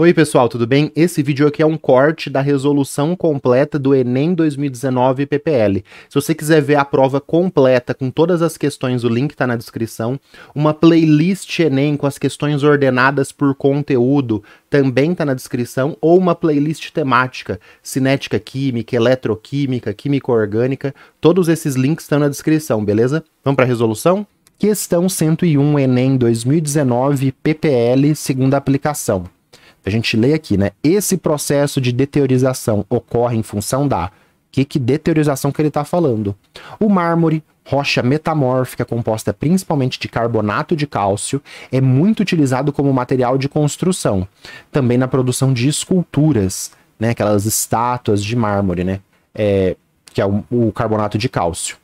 Oi, pessoal, tudo bem? Esse vídeo aqui é um corte da resolução completa do Enem 2019 PPL. Se você quiser ver a prova completa com todas as questões, o link está na descrição. Uma playlist Enem com as questões ordenadas por conteúdo também está na descrição. Ou uma playlist temática, cinética química, eletroquímica, química orgânica. Todos esses links estão na descrição, beleza? Vamos para a resolução? Questão 101 Enem 2019 PPL, segunda aplicação a gente lê aqui, né? Esse processo de deteriorização ocorre em função da que, que deteriorização que ele está falando? O mármore, rocha metamórfica composta principalmente de carbonato de cálcio, é muito utilizado como material de construção, também na produção de esculturas, né? Aquelas estátuas de mármore, né? É, que é o, o carbonato de cálcio.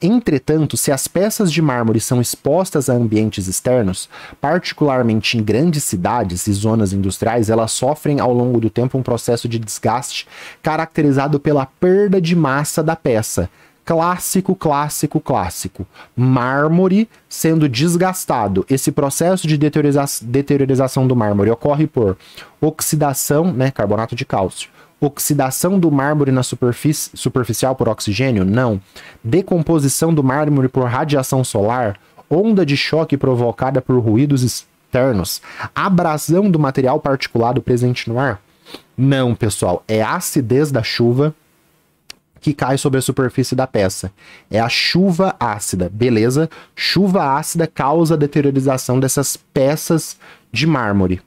Entretanto, se as peças de mármore são expostas a ambientes externos, particularmente em grandes cidades e zonas industriais, elas sofrem ao longo do tempo um processo de desgaste caracterizado pela perda de massa da peça. Clássico, clássico, clássico. Mármore sendo desgastado. Esse processo de deterioração deteriorização do mármore ocorre por oxidação, né, carbonato de cálcio, Oxidação do mármore na superfície superficial por oxigênio? Não. Decomposição do mármore por radiação solar? Onda de choque provocada por ruídos externos? Abrasão do material particulado presente no ar? Não, pessoal. É a acidez da chuva que cai sobre a superfície da peça. É a chuva ácida, beleza? Chuva ácida causa deteriorização dessas peças de mármore.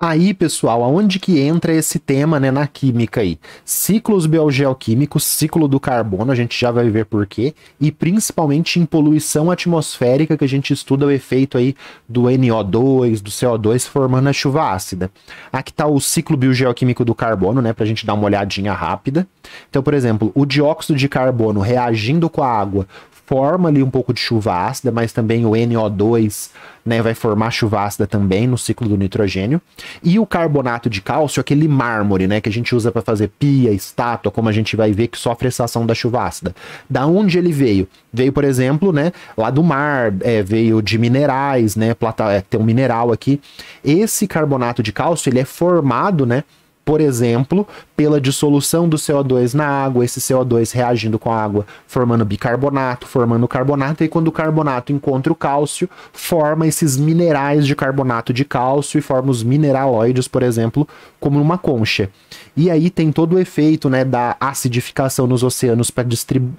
Aí, pessoal, aonde que entra esse tema né, na química aí? Ciclos biogeoquímicos, ciclo do carbono, a gente já vai ver por quê, e principalmente em poluição atmosférica, que a gente estuda o efeito aí do NO2, do CO2 formando a chuva ácida. Aqui está o ciclo biogeoquímico do carbono, né, para a gente dar uma olhadinha rápida. Então, por exemplo, o dióxido de carbono reagindo com a água forma ali um pouco de chuva ácida, mas também o NO2 né, vai formar chuva ácida também no ciclo do nitrogênio. E o carbonato de cálcio, aquele mármore né, que a gente usa para fazer pia, estátua, como a gente vai ver que sofre essa ação da chuva ácida. Da onde ele veio? Veio, por exemplo, né, lá do mar, é, veio de minerais, né, plata, é, tem um mineral aqui. Esse carbonato de cálcio ele é formado né, por exemplo, pela dissolução do CO2 na água, esse CO2 reagindo com a água, formando bicarbonato, formando carbonato, e quando o carbonato encontra o cálcio, forma esses minerais de carbonato de cálcio e forma os mineraloides, por exemplo, como uma concha. E aí tem todo o efeito né, da acidificação nos oceanos para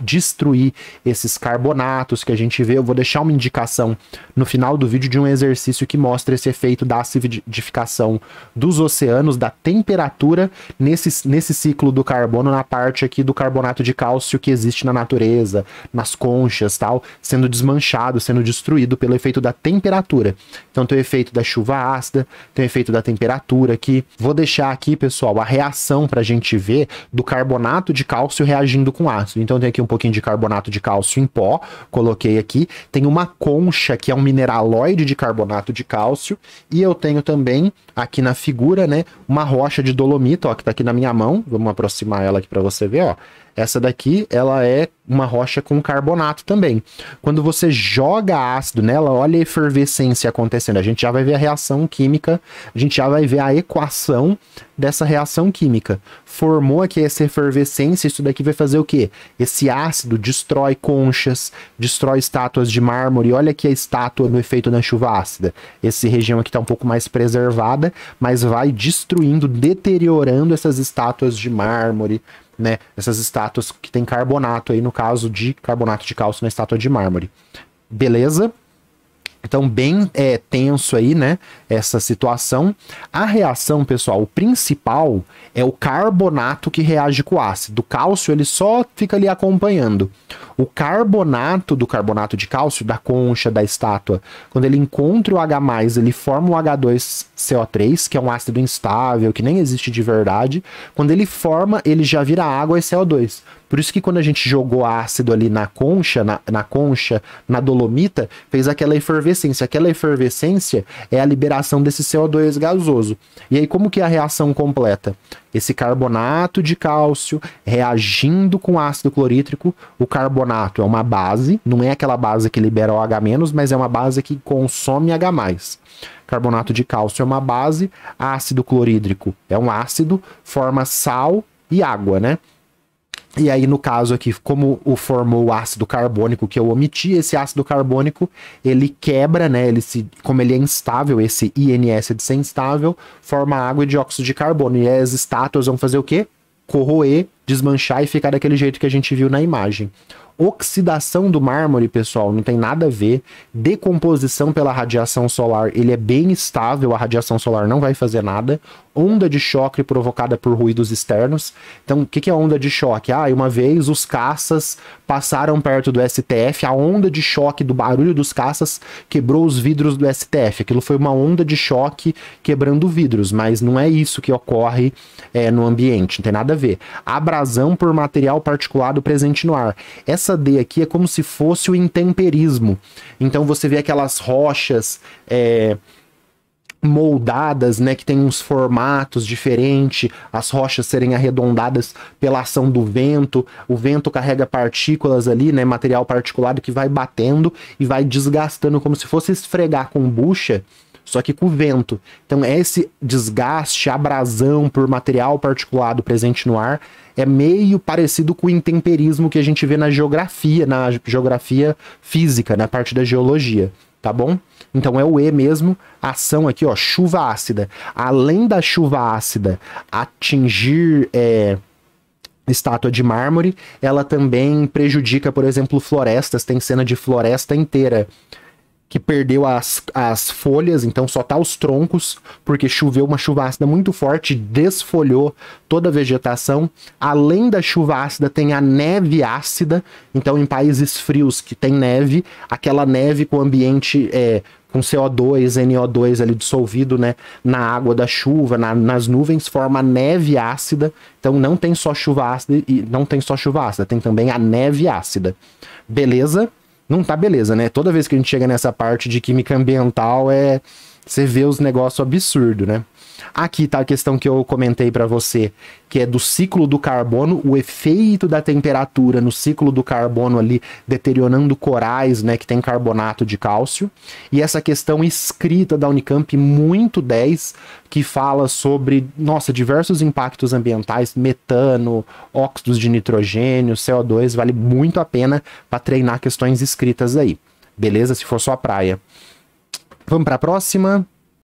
destruir esses carbonatos que a gente vê. Eu vou deixar uma indicação no final do vídeo de um exercício que mostra esse efeito da acidificação dos oceanos, da temperatura temperatura nesse, nesse ciclo do carbono, na parte aqui do carbonato de cálcio que existe na natureza, nas conchas tal, sendo desmanchado, sendo destruído pelo efeito da temperatura. Então tem o efeito da chuva ácida, tem o efeito da temperatura aqui. Vou deixar aqui, pessoal, a reação para a gente ver do carbonato de cálcio reagindo com ácido. Então tem aqui um pouquinho de carbonato de cálcio em pó, coloquei aqui. Tem uma concha que é um mineraloide de carbonato de cálcio e eu tenho também aqui na figura, né, uma rocha de Dolomita, ó, que tá aqui na minha mão. Vamos aproximar ela aqui para você ver, ó. Essa daqui, ela é uma rocha com carbonato também. Quando você joga ácido nela, olha a efervescência acontecendo. A gente já vai ver a reação química, a gente já vai ver a equação dessa reação química. Formou aqui essa efervescência, isso daqui vai fazer o quê? Esse ácido destrói conchas, destrói estátuas de mármore. Olha aqui a estátua no efeito da chuva ácida. Essa região aqui está um pouco mais preservada, mas vai destruindo, deteriorando essas estátuas de mármore, né? Essas estátuas que tem carbonato aí, no caso de carbonato de cálcio na estátua de mármore. Beleza? Então, bem é, tenso aí, né? Essa situação. A reação, pessoal, principal é o carbonato que reage com o ácido. O cálcio, ele só fica ali acompanhando. O carbonato do carbonato de cálcio, da concha, da estátua, quando ele encontra o H, ele forma o H2CO3, que é um ácido instável, que nem existe de verdade. Quando ele forma, ele já vira água e CO2. Por isso que quando a gente jogou ácido ali na concha, na, na concha, na dolomita, fez aquela efervescência. Aquela efervescência é a liberação desse CO2 gasoso. E aí, como que é a reação completa? Esse carbonato de cálcio reagindo com ácido clorídrico. O carbonato é uma base, não é aquela base que libera o H-, mas é uma base que consome H+. Carbonato de cálcio é uma base, ácido clorídrico é um ácido, forma sal e água, né? E aí, no caso aqui, como o formou o ácido carbônico que eu omiti, esse ácido carbônico ele quebra, né? Ele se, como ele é instável, esse INS é de ser instável, forma água e dióxido de carbono. E as estátuas vão fazer o quê? Corroer, desmanchar e ficar daquele jeito que a gente viu na imagem oxidação do mármore, pessoal, não tem nada a ver. Decomposição pela radiação solar, ele é bem estável, a radiação solar não vai fazer nada. Onda de choque provocada por ruídos externos. Então, o que, que é onda de choque? Ah, uma vez os caças passaram perto do STF, a onda de choque do barulho dos caças quebrou os vidros do STF. Aquilo foi uma onda de choque quebrando vidros, mas não é isso que ocorre é, no ambiente, não tem nada a ver. Abrasão por material particulado presente no ar. Essa essa de aqui é como se fosse o intemperismo. Então você vê aquelas rochas é, moldadas, né, que tem uns formatos diferentes, as rochas serem arredondadas pela ação do vento, o vento carrega partículas ali, né, material particulado que vai batendo e vai desgastando como se fosse esfregar com bucha só que com vento. Então, esse desgaste, abrasão por material particulado presente no ar é meio parecido com o intemperismo que a gente vê na geografia, na geografia física, na parte da geologia, tá bom? Então é o E mesmo, ação aqui, ó, chuva ácida. Além da chuva ácida atingir é, estátua de mármore, ela também prejudica, por exemplo, florestas. Tem cena de floresta inteira que perdeu as, as folhas, então só tá os troncos, porque choveu uma chuva ácida muito forte, desfolhou toda a vegetação. Além da chuva ácida, tem a neve ácida, então em países frios que tem neve, aquela neve com ambiente é, com CO2, NO2 ali dissolvido, né, na água da chuva, na, nas nuvens, forma neve ácida. Então não tem só chuva ácida e não tem só chuva ácida, tem também a neve ácida. Beleza? não tá beleza, né? Toda vez que a gente chega nessa parte de química ambiental é você vê os negócios absurdo, né? Aqui tá a questão que eu comentei para você, que é do ciclo do carbono, o efeito da temperatura no ciclo do carbono ali deteriorando corais, né, que tem carbonato de cálcio. E essa questão escrita da Unicamp muito 10, que fala sobre, nossa, diversos impactos ambientais, metano, óxidos de nitrogênio, CO2, vale muito a pena para treinar questões escritas aí. Beleza? Se for a praia. Vamos para a próxima.